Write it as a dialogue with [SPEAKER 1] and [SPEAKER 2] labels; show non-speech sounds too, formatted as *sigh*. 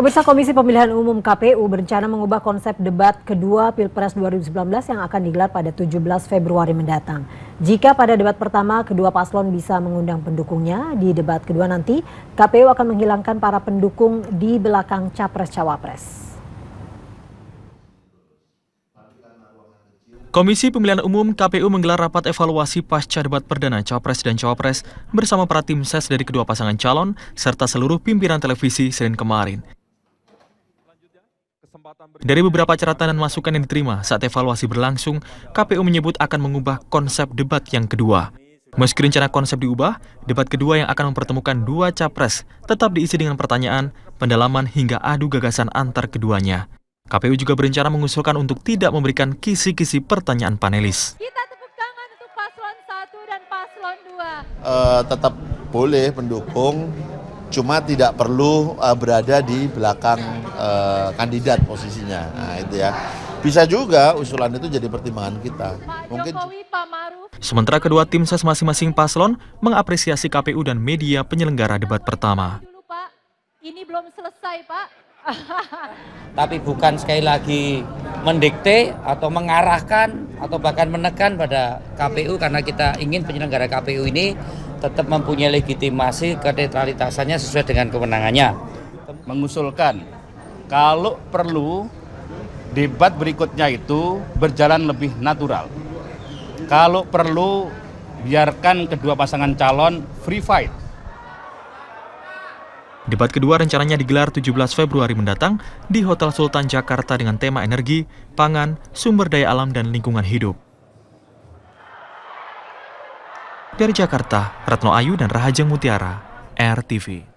[SPEAKER 1] Pemirsa Komisi Pemilihan Umum KPU berencana mengubah konsep debat kedua Pilpres 2019 yang akan digelar pada 17 Februari mendatang. Jika pada debat pertama kedua paslon bisa mengundang pendukungnya, di debat kedua nanti KPU akan menghilangkan para pendukung di belakang capres-cawapres.
[SPEAKER 2] Komisi Pemilihan Umum KPU menggelar rapat evaluasi pasca debat perdana Capres dan Cawapres bersama para tim ses dari kedua pasangan calon serta seluruh pimpinan televisi Senin kemarin. Dari beberapa catatan dan masukan yang diterima saat evaluasi berlangsung, KPU menyebut akan mengubah konsep debat yang kedua. Meski rencana konsep diubah, debat kedua yang akan mempertemukan dua capres tetap diisi dengan pertanyaan, pendalaman hingga adu gagasan antar keduanya. KPU juga berencana mengusulkan untuk tidak memberikan kisi-kisi pertanyaan panelis. Kita tepuk tangan untuk paslon 1 dan paslon 2. Uh, eh,
[SPEAKER 3] tetap boleh pendukung cuma tidak perlu uh, berada di belakang uh, kandidat posisinya. Nah, itu ya. Bisa juga usulan itu
[SPEAKER 2] jadi pertimbangan kita. Mungkin Sementara kedua tim ses masing-masing paslon mengapresiasi KPU dan media penyelenggara debat pertama
[SPEAKER 1] ini belum selesai Pak.
[SPEAKER 4] *laughs* Tapi bukan sekali lagi mendikte atau mengarahkan atau bahkan menekan pada KPU karena kita ingin penyelenggara KPU ini tetap mempunyai legitimasi ketetralitasannya sesuai dengan kewenangannya. Mengusulkan kalau perlu debat berikutnya itu berjalan lebih natural. Kalau perlu biarkan kedua pasangan calon free fight
[SPEAKER 2] Debat kedua rencananya digelar 17 Februari mendatang di Hotel Sultan Jakarta dengan tema energi, pangan, sumber daya alam, dan lingkungan hidup. Dari Jakarta, Retno Ayu dan Rahajeng Mutiara, RTV.